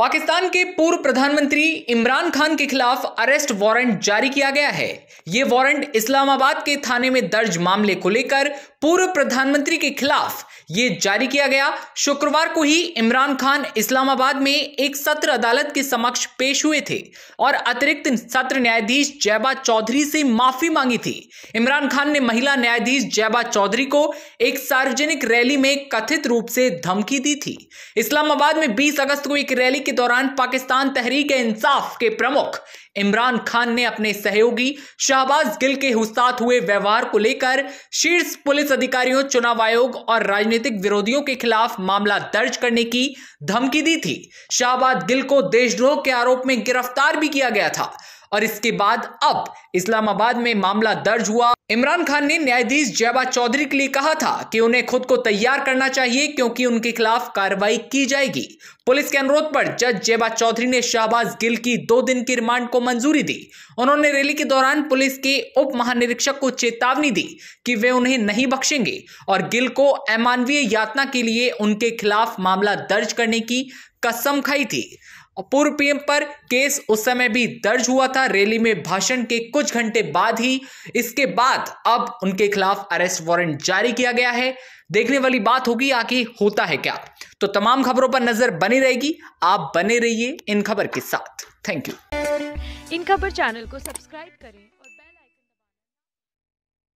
पाकिस्तान के पूर्व प्रधानमंत्री इमरान खान के खिलाफ अरेस्ट वारंट जारी किया गया है ये वारंट इस्लामाबाद के थाने में दर्ज मामले को लेकर पूर्व प्रधानमंत्री के खिलाफ ये जारी किया गया शुक्रवार को ही इमरान खान इस्लामाबाद में एक सत्र अदालत के समक्ष पेश हुए थे और अतिरिक्त सत्र न्यायाधीश जैबा चौधरी से माफी मांगी थी इमरान खान ने महिला न्यायाधीश जैबा चौधरी को एक सार्वजनिक रैली में कथित रूप से धमकी दी थी इस्लामाबाद में बीस अगस्त को एक रैली के दौरान पाकिस्तान तहरीक इंसाफ के प्रमुख इमरान खान ने अपने सहयोगी शाहबाज गिल के साथ हुए व्यवहार को लेकर शीर्ष पुलिस अधिकारियों चुनाव आयोग और राजनीतिक विरोधियों के खिलाफ मामला दर्ज करने की धमकी दी थी शाहबाज गिल को देशद्रोह के आरोप में गिरफ्तार भी किया गया था और इसके बाद अब इस्लामाबाद में मामला दर्ज हुआ इमरान खान ने न्यायाधीश जयबा चौधरी के लिए कहा था कि उन्हें खुद को तैयार करना चाहिए क्योंकि उनके खिलाफ कार्रवाई की जाएगी पुलिस के अनुरोध पर जज जयबा चौधरी ने शाहबाज गिल की दो दिन की रिमांड को मंजूरी दी उन्होंने रैली के दौरान पुलिस के उप महानिरीक्षक को चेतावनी दी कि वे उन्हें नहीं बख्शेंगे और गिल को अमानवीय यातना के लिए उनके खिलाफ मामला दर्ज करने की कसम खाई थी पूर्व पीएम पर केस उस समय भी दर्ज हुआ था रैली में भाषण के कुछ घंटे बाद ही इसके बाद अब उनके खिलाफ अरेस्ट वारंट जारी किया गया है देखने वाली बात होगी आगे होता है क्या तो तमाम खबरों पर नजर बनी रहेगी आप बने रहिए इन खबर के साथ थैंक यू इन खबर चैनल को सब्सक्राइब करें और